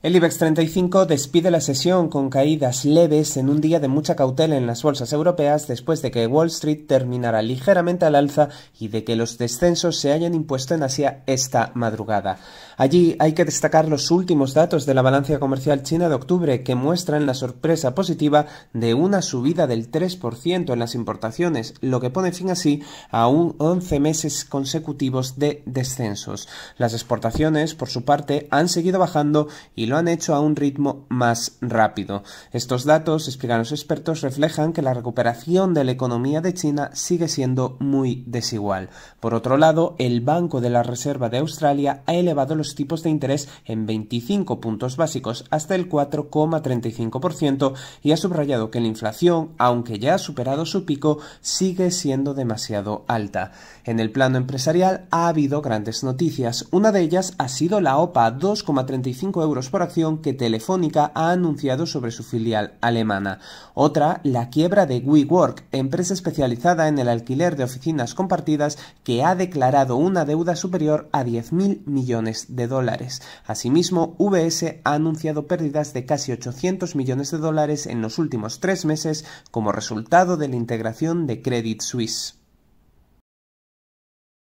El IBEX 35 despide la sesión con caídas leves en un día de mucha cautela en las bolsas europeas después de que Wall Street terminara ligeramente al alza y de que los descensos se hayan impuesto en Asia esta madrugada. Allí hay que destacar los últimos datos de la balanza comercial china de octubre que muestran la sorpresa positiva de una subida del 3% en las importaciones, lo que pone fin así a un 11 meses consecutivos de descensos. Las exportaciones, por su parte, han seguido bajando y lo han hecho a un ritmo más rápido. Estos datos, explican los expertos, reflejan que la recuperación de la economía de China sigue siendo muy desigual. Por otro lado, el Banco de la Reserva de Australia ha elevado los tipos de interés en 25 puntos básicos hasta el 4,35% y ha subrayado que la inflación, aunque ya ha superado su pico, sigue siendo demasiado alta. En el plano empresarial ha habido grandes noticias. Una de ellas ha sido la OPA 2,35 euros por que Telefónica ha anunciado sobre su filial alemana. Otra, la quiebra de WeWork, empresa especializada en el alquiler de oficinas compartidas que ha declarado una deuda superior a 10.000 millones de dólares. Asimismo, VS ha anunciado pérdidas de casi 800 millones de dólares en los últimos tres meses como resultado de la integración de Credit Suisse.